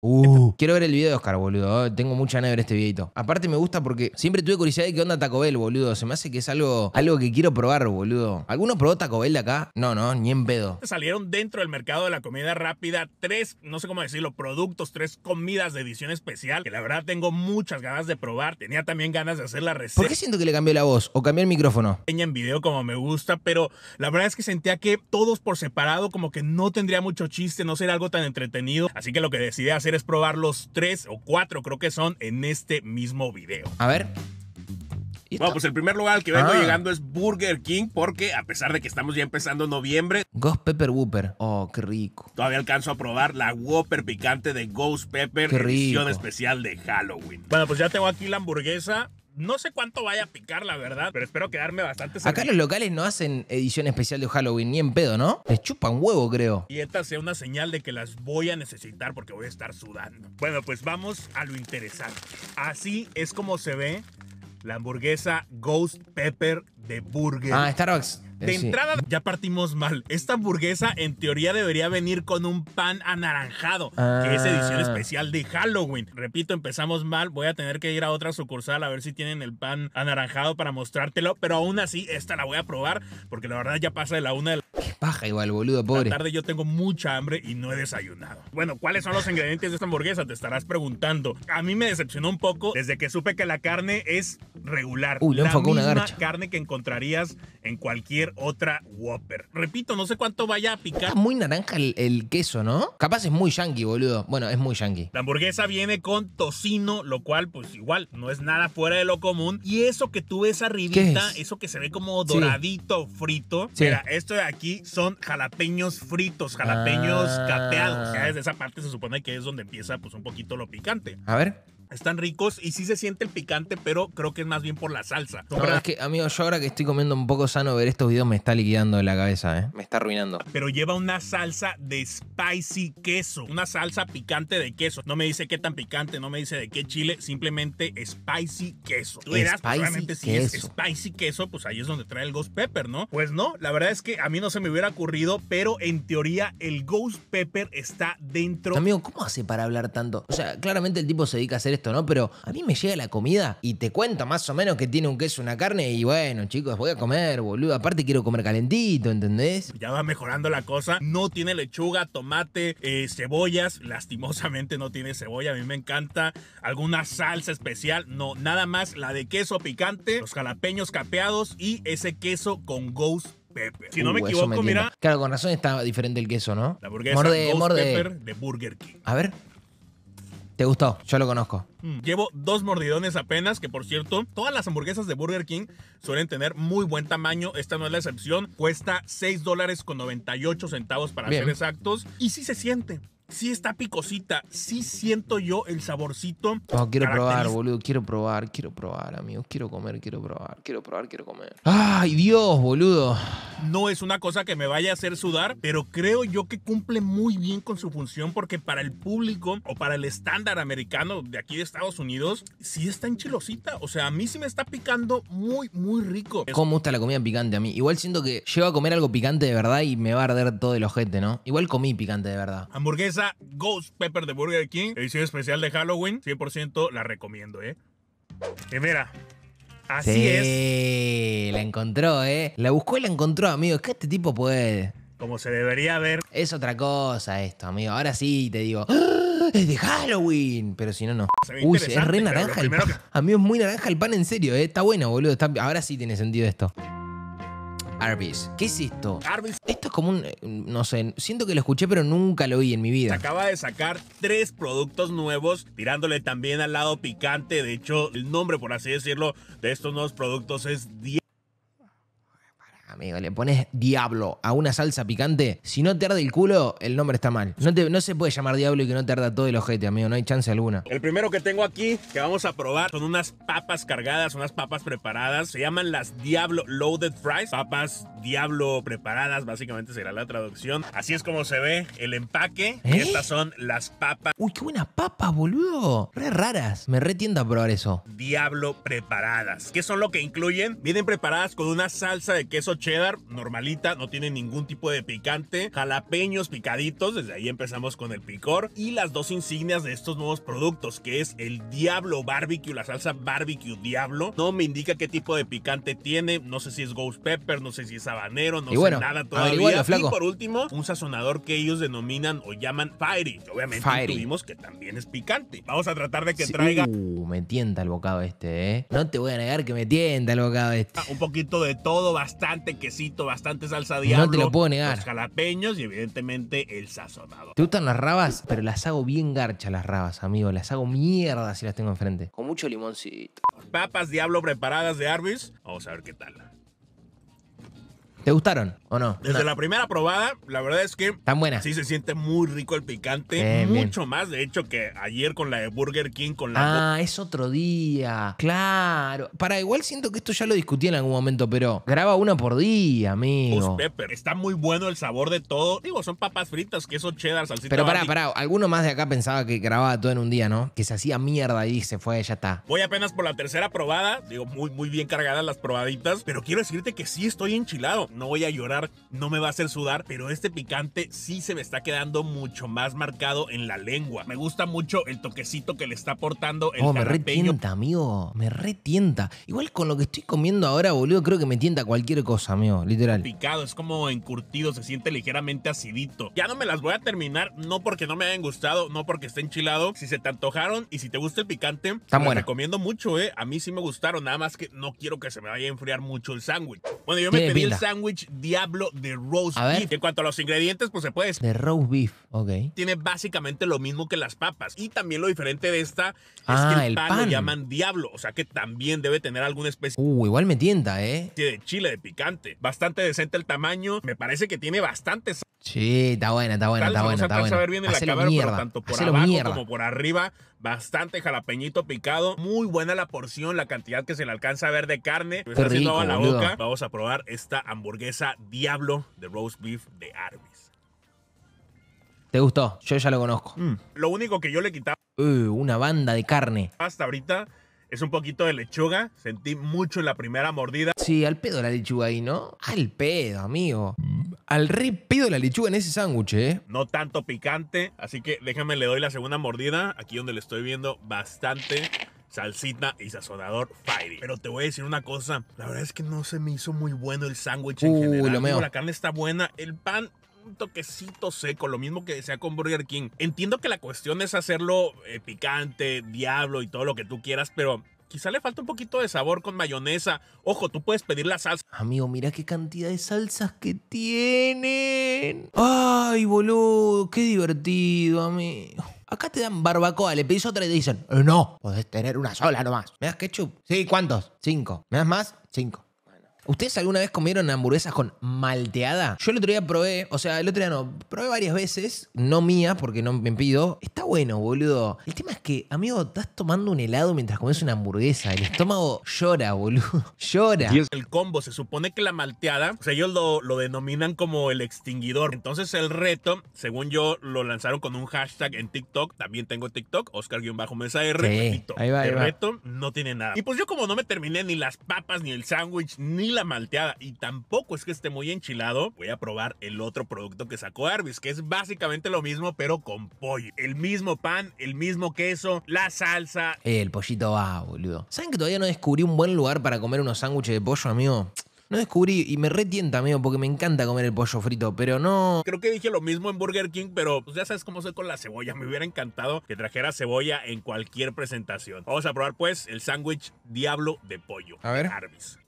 Uh. Quiero ver el video de Oscar, boludo. Oh, tengo mucha ganas de este videito. Aparte me gusta porque siempre tuve curiosidad de qué onda Taco Bell, boludo. Se me hace que es algo, algo que quiero probar, boludo. ¿Alguno probó Taco Bell de acá? No, no, ni en pedo. Salieron dentro del mercado de la comida rápida tres, no sé cómo decirlo, productos, tres comidas de edición especial que la verdad tengo muchas ganas de probar. Tenía también ganas de hacer la receta. ¿Por qué siento que le cambié la voz o cambié el micrófono? En video como me gusta, pero la verdad es que sentía que todos por separado como que no tendría mucho chiste, no sería algo tan entretenido. Así que lo que decidí hacer ¿Quieres probar los tres o cuatro, creo que son, en este mismo video. A ver. Bueno, pues el primer lugar al que vengo ah. llegando es Burger King, porque a pesar de que estamos ya empezando noviembre. Ghost Pepper Whopper. Oh, qué rico. Todavía alcanzo a probar la Whopper picante de Ghost Pepper, qué edición especial de Halloween. Bueno, pues ya tengo aquí la hamburguesa. No sé cuánto vaya a picar, la verdad, pero espero quedarme bastante servido. Acá los locales no hacen edición especial de Halloween, ni en pedo, ¿no? Les chupan huevo, creo. Y esta sea una señal de que las voy a necesitar porque voy a estar sudando. Bueno, pues vamos a lo interesante. Así es como se ve la hamburguesa Ghost Pepper de Burger. Ah, Starbucks. De eh, entrada, ya partimos mal. Esta hamburguesa en teoría debería venir con un pan anaranjado, que es edición ah. especial de Halloween. Repito, empezamos mal. Voy a tener que ir a otra sucursal a ver si tienen el pan anaranjado para mostrártelo. Pero aún así, esta la voy a probar, porque la verdad ya pasa de la una de la paja igual, boludo, pobre. La tarde yo tengo mucha hambre y no he desayunado. Bueno, ¿cuáles son los ingredientes de esta hamburguesa? Te estarás preguntando. A mí me decepcionó un poco desde que supe que la carne es regular. Uy, la una carne que encontrarías en cualquier otra Whopper. Repito, no sé cuánto vaya a picar. Está muy naranja el, queso, ¿no? Capaz es muy yankee, boludo. Bueno, es muy yankee. La hamburguesa viene con tocino, lo cual, pues igual, no es nada fuera de lo común. Y eso que tú ves arribita, eso que se ve como doradito, frito. Mira, esto de aquí son jalapeños fritos, jalapeños ah. cateados O sea, esa parte se supone que es donde empieza, pues, un poquito lo picante. A ver. Están ricos y sí se siente el picante, pero creo que es más bien por la salsa. No, es que, amigo, yo ahora que estoy comiendo un poco sano, ver estos videos me está liquidando la cabeza, ¿eh? Me está arruinando. Pero lleva una salsa de spicy queso, una salsa picante de queso. No me dice qué tan picante, no me dice de qué chile, simplemente spicy queso. Tú dirás, realmente pues, si es spicy queso, pues ahí es donde trae el ghost pepper, ¿no? Pues no, la verdad es que a mí no se me hubiera ocurrido, pero en teoría el ghost pepper está dentro. Amigo, ¿cómo hace para hablar tanto? O sea, claramente el tipo se dedica a hacer no, pero a mí me llega la comida y te cuento más o menos que tiene un queso, una carne y bueno, chicos, voy a comer, boludo. Aparte quiero comer calentito, ¿entendés? Ya va mejorando la cosa. No tiene lechuga, tomate, eh, cebollas. Lastimosamente no tiene cebolla. A mí me encanta. Alguna salsa especial. No, nada más la de queso picante, los jalapeños capeados y ese queso con ghost Pepper. Si no uh, me equivoco, mira. Claro, con razón está diferente el queso, ¿no? La hamburguesa Morde, Pepper de Burger King. A ver. ¿Te gustó? Yo lo conozco. Mm, llevo dos mordidones apenas, que por cierto, todas las hamburguesas de Burger King suelen tener muy buen tamaño. Esta no es la excepción. Cuesta 6 dólares con 98 centavos para ser exactos. Y sí se siente sí está picosita, sí siento yo el saborcito. No, quiero probar, boludo, quiero probar, quiero probar, amigos, quiero comer, quiero probar, quiero probar, quiero comer. Ay, Dios, boludo. No es una cosa que me vaya a hacer sudar, pero creo yo que cumple muy bien con su función porque para el público o para el estándar americano de aquí de Estados Unidos, sí está enchilosita. O sea, a mí sí me está picando muy, muy rico. ¿Cómo gusta la comida picante a mí? Igual siento que llego a comer algo picante de verdad y me va a arder todo el ojete, ¿no? Igual comí picante de verdad. Hamburguesa Ghost Pepper de Burger King, edición especial de Halloween, 100% la recomiendo, ¿eh? Y mira, así es. La encontró, ¿eh? La buscó y la encontró, amigo. Es que este tipo puede. Como se debería ver. Es otra cosa esto, amigo. Ahora sí te digo. ¡Ah! Es de Halloween. Pero si no, no. Uy, es re naranja el pan. Amigo, es muy naranja el pan, en serio, ¿eh? Está bueno, boludo. Ahora sí tiene sentido esto. Arby's. ¿Qué es esto? Arby's. Esto es como un. Eh, no sé, siento que lo escuché, pero nunca lo vi en mi vida. Acaba de sacar tres productos nuevos, tirándole también al lado picante. De hecho, el nombre, por así decirlo, de estos nuevos productos es 10 Amigo, le pones diablo a una salsa picante. Si no te arde el culo, el nombre está mal. No, no se puede llamar diablo y que no te arda todo el ojete, amigo. No hay chance alguna. El primero que tengo aquí, que vamos a probar, son unas papas cargadas, unas papas preparadas. Se llaman las Diablo Loaded Fries. Papas diablo preparadas, básicamente será la traducción. Así es como se ve el empaque. ¿Eh? Estas son las papas. Uy, qué buena papa, boludo. Re raras. Me retienda a probar eso. Diablo preparadas. ¿Qué son lo que incluyen? Vienen preparadas con una salsa de queso cheddar normalita, no tiene ningún tipo de picante, jalapeños picaditos, desde ahí empezamos con el picor y las dos insignias de estos nuevos productos, que es el Diablo Barbecue, la salsa Barbecue Diablo. No me indica qué tipo de picante tiene, no sé si es ghost pepper, no sé si es sabanero, no y bueno, sé nada todavía. Y por último, un sazonador que ellos denominan o llaman fiery. Obviamente tuvimos que también es picante. Vamos a tratar de que traiga... Uh, me tienta el bocado este, ¿eh? No te voy a negar que me tienta el bocado este. Un poquito de todo, bastante quesito, bastante salsa diablo. No te lo puedo negar. Los jalapeños y evidentemente el sazonado. ¿Te gustan las rabas? Pero las hago bien garcha las rabas, amigo. Las hago mierda si las tengo enfrente. Con mucho limoncito. Papas diablo preparadas de Arby's. Vamos a ver qué tal. ¿Te gustaron? ¿O no? Desde la primera probada, la verdad es que. Tan buena. Sí, se siente muy rico el picante. mucho más, de hecho, que ayer con la de Burger King, con la. Ah, es otro día. Claro. Para igual siento que esto ya lo discutí en algún momento, pero graba una por día, amigo. Pues pepper. Está muy bueno el sabor de todo. Digo, son papas fritas, queso cheddar, salsita. Pero pará, pará. Alguno más de acá pensaba que grababa todo en un día, ¿no? Que se hacía mierda y se fue, ya está. Voy apenas por la tercera probada. Digo, muy, muy bien cargadas las probaditas. Pero quiero decirte que sí estoy enchilado. No voy a llorar no me va a hacer sudar, pero este picante sí se me está quedando mucho más marcado en la lengua. Me gusta mucho el toquecito que le está aportando el oh, me retienta, amigo, me retienta. Igual con lo que estoy comiendo ahora, boludo, creo que me tienta cualquier cosa, amigo, literal. Picado, es como encurtido, se siente ligeramente acidito. Ya no me las voy a terminar, no porque no me hayan gustado, no porque esté enchilado. Si se te antojaron y si te gusta el picante, Está te recomiendo mucho, ¿eh? A mí sí me gustaron, nada más que no quiero que se me vaya a enfriar mucho el sándwich. Bueno, yo me pedí el sándwich diablo hablo de roast beef. En cuanto a los ingredientes, pues se puede De roast beef, ok. Tiene básicamente lo mismo que las papas. Y también lo diferente de esta es ah, que el, pan, lo llaman diablo. O sea que también debe tener alguna especie. Uh, igual me tienda, ¿eh? De chile, de picante. Bastante decente el tamaño. Me parece que tiene bastante Sí, está buena, está buena, está buena. Está buena. saber bien la tanto por como por arriba, bastante jalapeñito picado. Muy buena la porción, la cantidad que se le alcanza a ver de carne. Me la Vamos a probar esta hamburguesa Diablo de roast beef de Arby's. ¿Te gustó? Yo ya lo conozco. Mm. Lo único que yo le quitaba... Uh, una banda de carne. Hasta ahorita es un poquito de lechuga. Sentí mucho en la primera mordida. Sí, al pedo la lechuga ahí, ¿no? Al pedo, amigo al ripido pido la lechuga en ese sándwich, ¿eh? No tanto picante, así que déjame le doy la segunda mordida, aquí donde le estoy viendo bastante salsita y sazonador fiery. Pero te voy a decir una cosa, la verdad es que no se me hizo muy bueno el sándwich en general. Lo la carne está buena, el pan un toquecito seco, lo mismo que sea con Burger King. Entiendo que la cuestión es hacerlo eh, picante, diablo y todo lo que tú quieras, pero Quizá le falta un poquito de sabor con mayonesa. Ojo, tú puedes pedir la salsa. Amigo, mira qué cantidad de salsas que tienen. Ay, boludo, qué divertido, amigo. Acá te dan barbacoa, le pedís otra y te dicen, eh, no, podés tener una sola nomás. ¿Me das ketchup? Sí, ¿cuántos? Cinco. ¿Me das más? Cinco. ¿Ustedes alguna vez comieron hamburguesas con malteada? Yo el otro día probé, o sea, el otro día no, probé varias veces, no mía, porque no me pido. Está bueno, boludo. El tema es que, amigo, estás tomando un helado mientras comes una hamburguesa. El estómago llora, boludo. Llora. el combo. Se supone que la malteada, o sea, ellos lo, denominan como el extinguidor. Entonces el reto, según yo, lo lanzaron con un hashtag en TikTok. También tengo TikTok, Oscar-Mesa R. ahí va, el reto no tiene nada. Y pues yo como no me terminé ni las papas, ni el sándwich, ni la malteada y tampoco es que esté muy enchilado, voy a probar el otro producto que sacó Arby's, que es básicamente lo mismo, pero con pollo. El mismo pan, el mismo queso, la salsa. El pollito va, boludo. ¿Saben que todavía no descubrí un buen lugar para comer unos sándwiches de pollo, amigo? No descubrí y me retienta, amigo, porque me encanta comer el pollo frito, pero no. Creo que dije lo mismo en Burger King, pero pues ya sabes cómo soy con la cebolla. Me hubiera encantado que trajera cebolla en cualquier presentación. Vamos a probar, pues, el sándwich Diablo de Pollo. A ver. Arby's.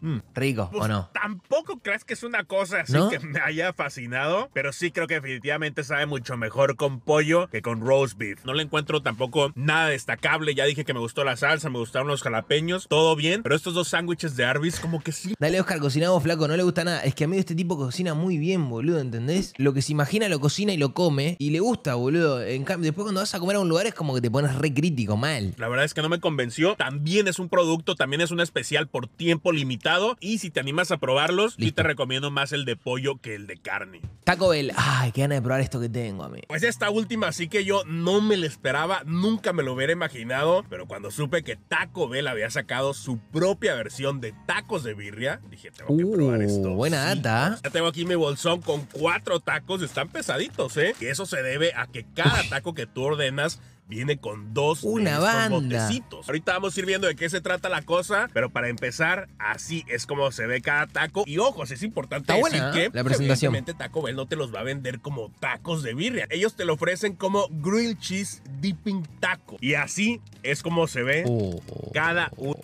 Mm. rico, ¿o pues no? Tampoco crees que es una cosa así que me haya fascinado, pero sí creo que definitivamente sabe mucho mejor con pollo que con roast beef. No le encuentro tampoco nada destacable. Ya dije que me gustó la salsa, me gustaron los jalapeños, todo bien, pero estos dos sándwiches de Arby's, como que sí. Dale, Oscar, cocinamos flaco, no le gusta nada. Es que a mí este tipo cocina muy bien, boludo, ¿entendés? Lo que se imagina lo cocina y lo come y le gusta, boludo. En cambio, después cuando vas a comer a un lugar es como que te pones re crítico, mal. La verdad es que no me convenció. También es un producto, también es un especial por tiempo limitado y si te animas a probarlos, yo te recomiendo más el de pollo que el de carne. Taco Bell, ay, qué ganas de probar esto que tengo, a mí Pues esta última sí que yo no me la esperaba, nunca me lo hubiera imaginado, pero cuando supe que Taco Bell había sacado su propia versión de tacos de birria, dije, tengo que probar esto. Uh, buena data. Ya tengo aquí mi bolsón con cuatro tacos, están pesaditos, ¿eh? Y eso se debe a que cada taco que tú ordenas viene con dos Una Ahorita vamos a ir viendo de qué se trata la cosa, pero para empezar, así es como se ve cada taco. Y ojos, es importante decir que la presentación. Taco Bell no te los va a vender como tacos de birria. Ellos te lo ofrecen como grilled cheese dipping taco. Y así es como se ve oh. cada uno.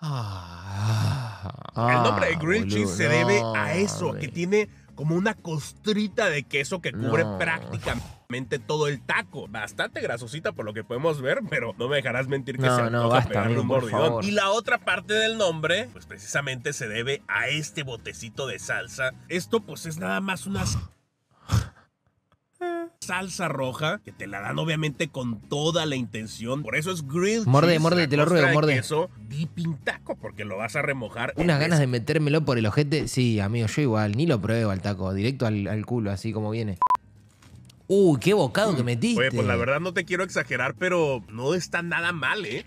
Ah. El nombre de grilled cheese se ah, debe a eso, que tiene como una costrita de queso que cubre prácticamente todo el taco. Bastante grasosita por lo que podemos ver, pero no me dejarás mentir que no, no, basta, pegarle un Y la otra parte del nombre, pues precisamente se debe a este botecito de salsa. Esto pues es nada más Una salsa roja que te la dan obviamente con toda la intención. Por eso es grilled morde, Morde, te lo ruego, morde. Eso dipping taco porque lo vas a remojar. Unas ganas de metérmelo por el ojete. Sí, amigo, yo igual ni lo pruebo al taco, directo al, al culo, así como viene. Uy, qué bocado que metiste. Oye, pues la verdad no te quiero exagerar, pero no está nada mal, ¿eh?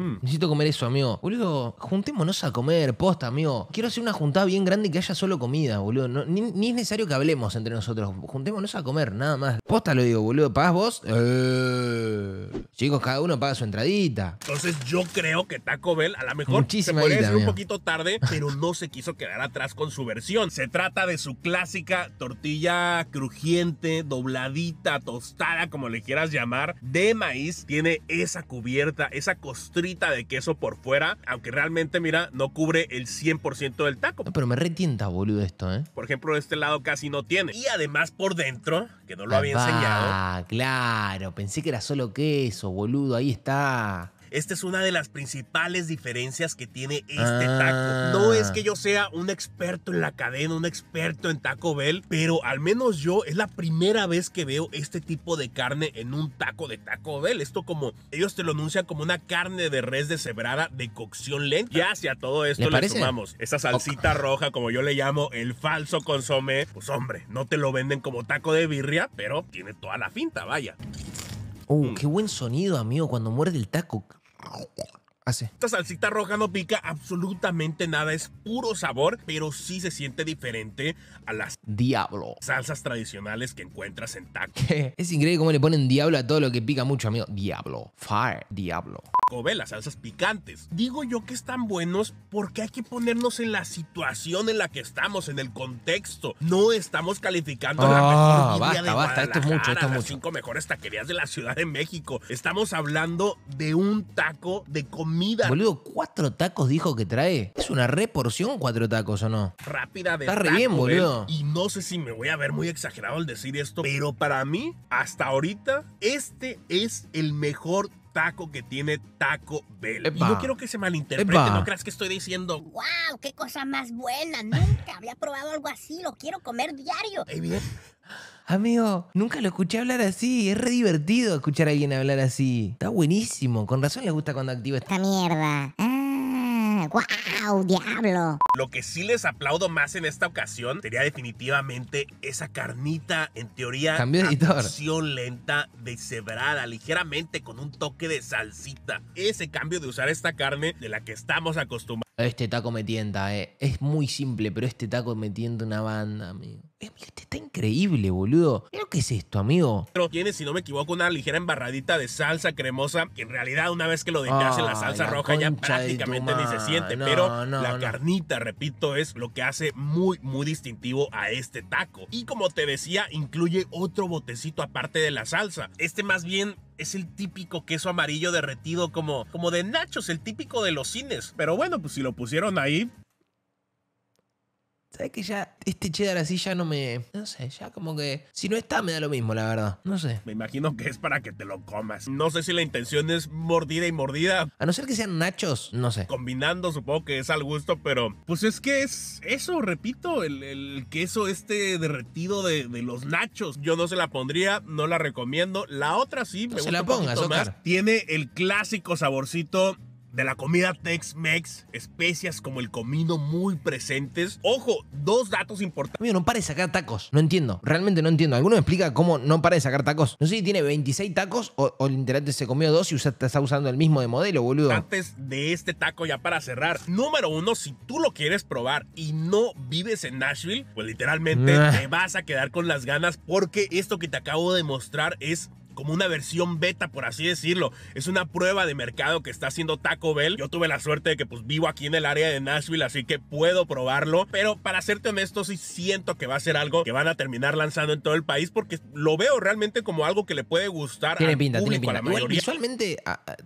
Mm. Necesito comer eso, amigo. Boludo, juntémonos a comer, posta, amigo. Quiero hacer una juntada bien grande y que haya solo comida, boludo. ni, es necesario que hablemos entre nosotros. Juntémonos a comer, nada más. Posta lo digo, boludo. ¿Pagás vos? Eh. Chicos, cada uno paga su entradita. Entonces yo creo que Taco Bell a lo mejor se podría ser un poquito tarde, pero no se quiso quedar atrás con su versión. Se trata de su clásica tortilla crujiente, dobladita, tostada, como le quieras llamar, de maíz. Tiene esa cubierta, esa costrilla de queso por fuera, aunque realmente, mira, no cubre el 100% del taco. pero me retienta, boludo, esto, ¿eh? Por ejemplo, este lado casi no tiene. Y además por dentro, que no lo ah, había enseñado. Ah, claro, pensé que era solo queso, boludo, ahí está. Esta es una de las principales diferencias que tiene este taco. No es ah. que yo sea un experto en la cadena, un experto en Taco Bell, pero al menos yo es la primera vez que veo este tipo de carne en un taco de Taco Bell. Esto como ellos te lo anuncian como una carne de res deshebrada de cocción lenta. Y hacia todo esto le, sumamos esa salsita roja, como yo le llamo, el falso consomé. Pues hombre, no te lo venden como taco de birria, pero tiene toda la finta, vaya. Oh, mm. qué buen sonido, amigo, cuando muerde el taco. Ah, Esta salsita roja no pica absolutamente nada, es puro sabor, pero sí se siente diferente a las diablo salsas tradicionales que encuentras en tacos. es increíble cómo le ponen diablo a todo lo que pica mucho, amigo. Diablo, fire, diablo. Ve las salsas picantes. Digo yo que están buenos porque hay que ponernos en la situación en la que estamos, en el contexto. No estamos calificando la ah, mejor basta, de basta, esto es mucho, esto es mucho. Las cinco mejores taquerías de la Ciudad de México. Estamos hablando de un taco de comida Boludo, cuatro tacos dijo que trae. Es una reporción cuatro tacos, ¿o no? Rápida de Está re bien, ¿eh? boludo. Y no sé si me voy a ver muy exagerado al decir esto, pero para mí, hasta ahorita, este es el mejor taco que tiene Taco Bell. Y no quiero que se malinterprete, no creas que estoy diciendo, wow, qué cosa más buena, nunca había probado algo así, lo quiero comer diario. bien. Amigo, nunca lo escuché hablar así. Es re divertido escuchar a alguien hablar así. Está buenísimo. Con razón le gusta cuando activo. esta mierda. Ah, ¡Guau, ¡Diablo! Lo que sí les aplaudo más en esta ocasión sería definitivamente esa carnita, en teoría, con lenta, deshebrada ligeramente con un toque de salsita. Ese cambio de usar esta carne de la que estamos acostumbrados este taco me eh. Es muy simple, pero este taco metiendo una banda, amigo. Este está increíble, boludo. ¿Qué es esto, amigo? tiene, si no me equivoco, una ligera embarradita de salsa cremosa, que en realidad una vez que lo dejas en la salsa roja ya prácticamente ni se siente. pero la carnita, repito, es lo que hace muy, muy distintivo a este taco. Y como te decía, incluye otro botecito aparte de la salsa. Este más bien es el típico queso amarillo derretido como, como de nachos, el típico de los cines. Pero bueno, pues si lo pusieron ahí, ¿sabes que ya este cheddar así ya no me. No sé, ya como que. Si no está, me da lo mismo, la verdad. No sé. Me imagino que es para que te lo comas. No sé si la intención es mordida y mordida. A no ser que sean nachos, no sé. Combinando, supongo que es al gusto, pero. Pues es que es eso, repito, el, queso este derretido de, los nachos. Yo no se la pondría, no la recomiendo. La otra sí, no se la pongas, Tiene el clásico saborcito de la comida Tex-Mex, especias como el comido muy presentes. Ojo, dos datos importantes. no para de sacar tacos. No entiendo, realmente no entiendo. ¿Alguno me explica cómo no parece de sacar tacos? No sé si tiene 26 tacos o, el literalmente se comió dos y usa, está usando el mismo de modelo, boludo. Antes de este taco, ya para cerrar. Número uno, si tú lo quieres probar y no vives en Nashville, pues literalmente te vas a quedar con las ganas porque esto que te acabo de mostrar es como una versión beta, por así decirlo. Es una prueba de mercado que está haciendo Taco Bell. Yo tuve la suerte de que pues vivo aquí en el área de Nashville, así que puedo probarlo. Pero para serte honesto, sí siento que va a ser algo que van a terminar lanzando en todo el país porque lo veo realmente como algo que le puede gustar tiene pinta, tiene pinta. A la Visualmente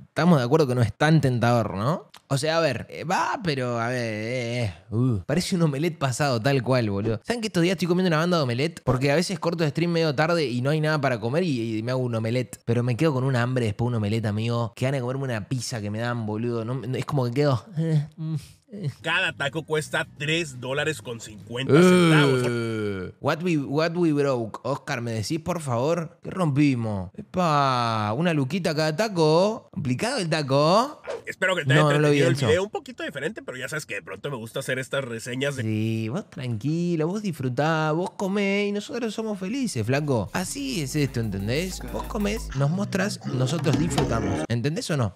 estamos de acuerdo que no es tan tentador, ¿no? O sea, a ver, eh, va, pero a ver, eh, eh, uh, parece un omelette pasado tal cual, boludo. ¿Saben que estos días estoy comiendo una banda de omelette? Porque a veces corto el stream medio tarde y no hay nada para comer y, me hago un pero me quedo con un hambre después de un omelette, amigo. Que van a comerme una pizza que me dan, boludo. no, es como que quedo. Eh, mm. Cada taco cuesta 3 dólares con 50 centavos. Eh. what, we, what we broke. Oscar, ¿me decís por favor? ¿Qué rompimos? Epa, una luquita cada taco. Complicado el taco. Espero que te haya no, no el video un poquito diferente, pero ya sabes que de pronto me gusta hacer estas reseñas de. Sí, vos tranquilo, vos disfrutá, vos comés y nosotros somos felices, flaco. Así es esto, ¿entendés? Vos comés, nos mostrás, nosotros disfrutamos. ¿Entendés o no?